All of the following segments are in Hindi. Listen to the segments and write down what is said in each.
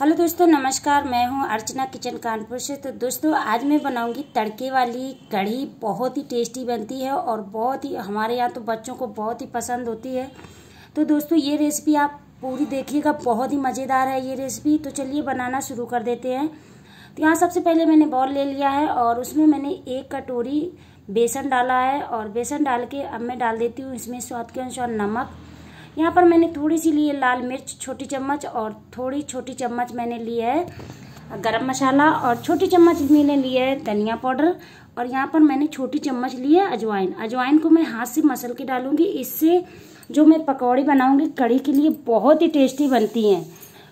हेलो दोस्तों नमस्कार मैं हूं अर्चना किचन कानपुर से तो दोस्तों आज मैं बनाऊंगी तड़के वाली कढ़ी बहुत ही टेस्टी बनती है और बहुत ही हमारे यहाँ तो बच्चों को बहुत ही पसंद होती है तो दोस्तों ये रेसिपी आप पूरी देखिएगा बहुत ही मज़ेदार है ये रेसिपी तो चलिए बनाना शुरू कर देते हैं तो यहाँ सबसे पहले मैंने बॉल ले लिया है और उसमें मैंने एक कटोरी बेसन डाला है और बेसन डाल के अब मैं डाल देती हूँ इसमें स्वाद के अनुसार नमक यहाँ पर मैंने थोड़ी सी ली है लाल मिर्च छोटी चम्मच और थोड़ी छोटी चम्मच मैंने ली है गरम मसाला और छोटी चम्मच मैंने ली है धनिया पाउडर और यहाँ पर मैंने छोटी चम्मच ली है अजवाइन अजवाइन को मैं हाथ से मसल के डालूंगी इससे जो मैं पकौड़ी बनाऊंगी कड़ी के लिए बहुत ही टेस्टी बनती हैं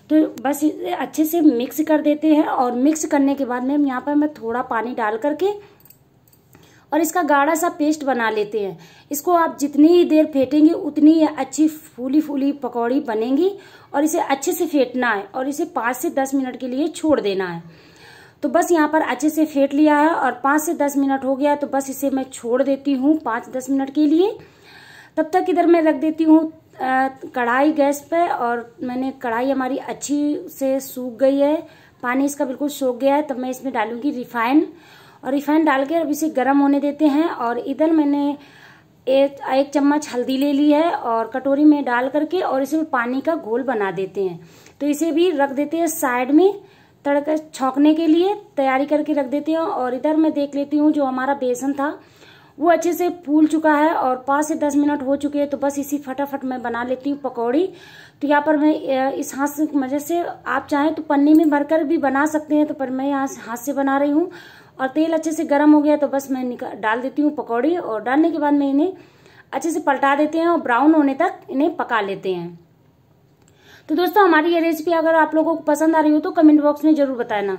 तो बस अच्छे से मिक्स कर देते हैं और मिक्स करने के बाद में यहाँ पर मैं थोड़ा पानी डाल करके और इसका गाढ़ा सा पेस्ट बना लेते हैं इसको आप जितनी ही देर फेंटेंगे उतनी ही अच्छी फूली फूली पकौड़ी बनेंगी और इसे अच्छे से फेंटना है और इसे पाँच से दस मिनट के लिए छोड़ देना है तो बस यहाँ पर अच्छे से फेंट लिया है और पाँच से दस मिनट हो गया तो बस इसे मैं छोड़ देती हूँ पाँच दस मिनट के लिए तब तक इधर मैं रख देती हूँ कढ़ाई गैस पे और मैंने कढ़ाई हमारी अच्छी से सूख गई है पानी इसका बिल्कुल सूख गया है तब मैं इसमें डालूंगी रिफाइन और रिफाइन डाल के अब इसे गर्म होने देते हैं और इधर मैंने एक एक चम्मच हल्दी ले ली है और कटोरी में डाल करके और इसमें पानी का घोल बना देते हैं तो इसे भी रख देते हैं साइड में तड़का छोंकने के लिए तैयारी करके रख देते हैं और इधर मैं देख लेती हूँ जो हमारा बेसन था वो अच्छे से फूल चुका है और पाँच से दस मिनट हो चुके हैं तो बस इसी फटाफट मैं बना लेती हूँ पकौड़ी तो यहाँ पर मैं इस हाथ से मजे से आप चाहें तो पन्नी में भरकर भी बना सकते हैं तो पर मैं यहाँ हाथ से बना रही हूँ और तेल अच्छे से गर्म हो गया तो बस मैं निकाल डाल देती हूँ पकौड़ी और डालने के बाद मैं इन्हें अच्छे से पलटा देते हैं और ब्राउन होने तक इन्हें पका लेते हैं तो दोस्तों हमारी ये रेसिपी अगर आप लोगों को पसंद आ रही हो तो कमेंट बॉक्स में जरूर बताना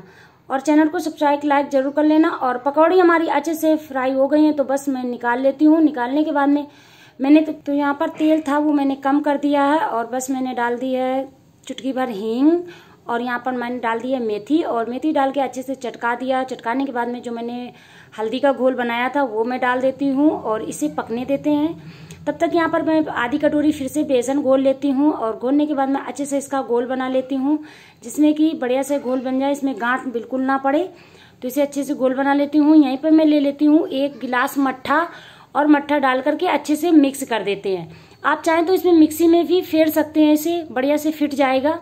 और चैनल को सब्सक्राइब लाइक जरूर कर लेना और पकौड़ी हमारी अच्छे से फ्राई हो गई है तो बस मैं निकाल लेती हूँ निकालने के बाद में मैंने तो, तो यहाँ पर तेल था वो मैंने कम कर दिया है और बस मैंने डाल दिया है चुटकी भर हींग और यहाँ पर मैंने डाल दिया है मेथी और मेथी डाल के अच्छे से चटका दिया चटकाने के बाद में जो मैंने हल्दी का घोल बनाया था वो मैं डाल देती हूँ और इसे पकने देते हैं तब तक यहाँ पर मैं आधी कटोरी फिर से बेसन घोल लेती हूँ और घोलने के बाद मैं अच्छे से इसका घोल बना लेती हूँ जिसमें कि बढ़िया से घोल बन जाए इसमें गांठ बिल्कुल ना पड़े तो इसे अच्छे से घोल बना लेती हूँ यहीं पर मैं ले लेती हूँ एक गिलास मट्ठा और मट्ठा डाल करके अच्छे से मिक्स कर देते हैं आप चाहें तो इसमें मिक्सी में भी फेर सकते हैं इसे बढ़िया से फिट जाएगा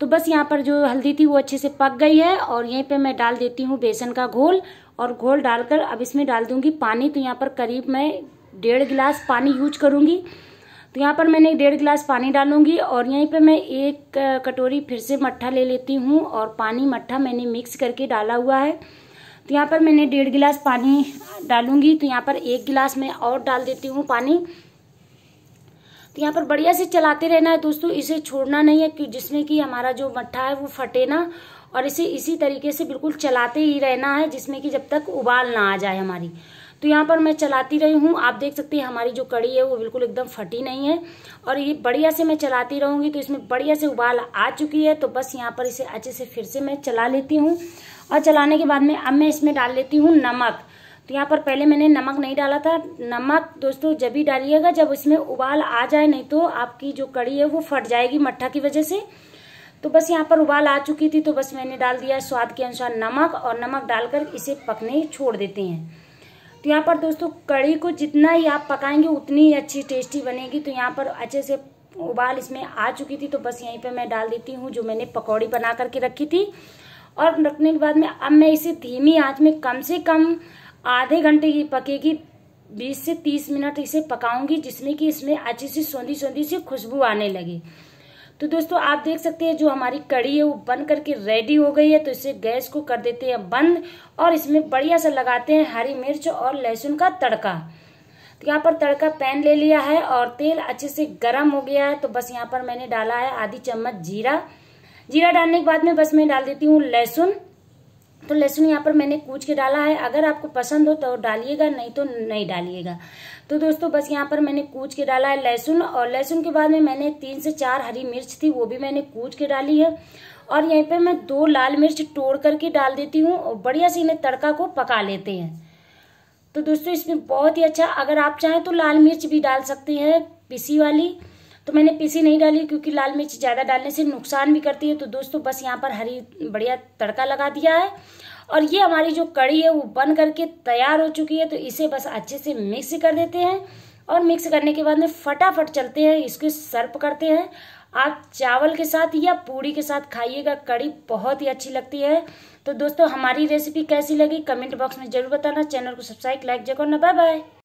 तो बस यहाँ पर जो हल्दी थी वो अच्छे से पक गई है और यहीं पे मैं डाल देती हूँ बेसन का घोल और घोल डालकर अब इसमें डाल दूंगी पानी तो यहाँ पर करीब मैं डेढ़ गिलास पानी यूज करूँगी तो यहाँ पर मैंने डेढ़ गिलास पानी डालूंगी और यहीं पर मैं एक कटोरी फिर से मट्ठा ले लेती हूँ और पानी मट्ठा मैंने मिक्स करके डाला हुआ है तो यहाँ पर मैंने डेढ़ गिलास पानी डालूंगी तो यहाँ पर एक गिलास मैं और डाल देती हूँ पानी तो यहाँ पर बढ़िया से चलाते रहना है दोस्तों इसे छोड़ना नहीं है कि जिसमें कि हमारा जो मट्ठा है वो फटे ना और इसे इसी तरीके से बिल्कुल चलाते ही रहना है जिसमें कि जब तक उबाल ना आ जाए हमारी तो यहाँ पर मैं चलाती रही हूँ आप देख सकते हैं हमारी जो कड़ी है वो बिल्कुल एकदम फटी नहीं है और ये बढ़िया से मैं चलाती रहूँगी तो इसमें बढ़िया से उबाल आ चुकी है तो बस यहाँ पर इसे अच्छे से फिर से मैं चला लेती हूँ और चलाने के बाद में अब मैं इसमें डाल लेती हूँ नमक तो यहाँ पर पहले मैंने नमक नहीं डाला था नमक दोस्तों जब भी डालिएगा जब इसमें उबाल आ जाए नहीं तो आपकी जो कड़ी है वो फट जाएगी मट्ठा की वजह से तो बस यहाँ पर उबाल आ चुकी थी तो बस मैंने डाल दिया स्वाद के अनुसार नमक और नमक डालकर इसे पकने छोड़ देते हैं तो यहाँ पर दोस्तों कड़ी को जितना ही आप पकाएंगे उतनी ही अच्छी टेस्टी बनेगी तो यहाँ पर अच्छे से उबाल इसमें आ चुकी थी तो बस यहीं पर मैं डाल देती हूँ जो मैंने पकौड़ी बना करके रखी थी और रखने के बाद में अब मैं इसे धीमी आँच में कम से कम आधे घंटे की पकेगी बीस से तीस मिनट इसे पकाऊंगी जिसमें कि इसमें अच्छी सी सौंधी सौंधी सी खुशबू आने लगी तो दोस्तों आप देख सकते हैं जो हमारी कड़ी है वो बन करके रेडी हो गई है तो इसे गैस को कर देते हैं बंद और इसमें बढ़िया से लगाते हैं हरी मिर्च और लहसुन का तड़का तो यहाँ पर तड़का पैन ले लिया है और तेल अच्छे से गर्म हो गया है तो बस यहाँ पर मैंने डाला है आधी चम्मच जीरा जीरा डालने के बाद में बस मैं डाल देती हूँ लहसुन तो लहसुन यहाँ पर मैंने कूच के डाला है अगर आपको पसंद हो तो डालिएगा नहीं तो नहीं डालिएगा तो दोस्तों बस यहाँ पर मैंने कूच के डाला है लहसुन और लहसुन के बाद में मैंने तीन से चार हरी मिर्च थी वो भी मैंने कूच के डाली है और यहीं पर मैं दो लाल मिर्च तोड़ करके डाल देती हूँ और बढ़िया से इन्हें तड़का को पका लेते हैं तो दोस्तों इसमें बहुत ही अच्छा अगर आप चाहें तो लाल मिर्च भी डाल सकते हैं पिसी वाली तो मैंने पीसी नहीं डाली क्योंकि लाल मिर्च ज़्यादा डालने से नुकसान भी करती है तो दोस्तों बस यहाँ पर हरी बढ़िया तड़का लगा दिया है और ये हमारी जो कड़ी है वो बन करके तैयार हो चुकी है तो इसे बस अच्छे से मिक्स कर देते हैं और मिक्स करने के बाद में फटाफट चलते हैं इसको सर्व करते हैं आप चावल के साथ या पूड़ी के साथ खाइएगा कड़ी बहुत ही अच्छी लगती है तो दोस्तों हमारी रेसिपी कैसी लगी कमेंट बॉक्स में जरूर बताना चैनल को सब्सक्राइब लाइक जरूर करना बाय बाय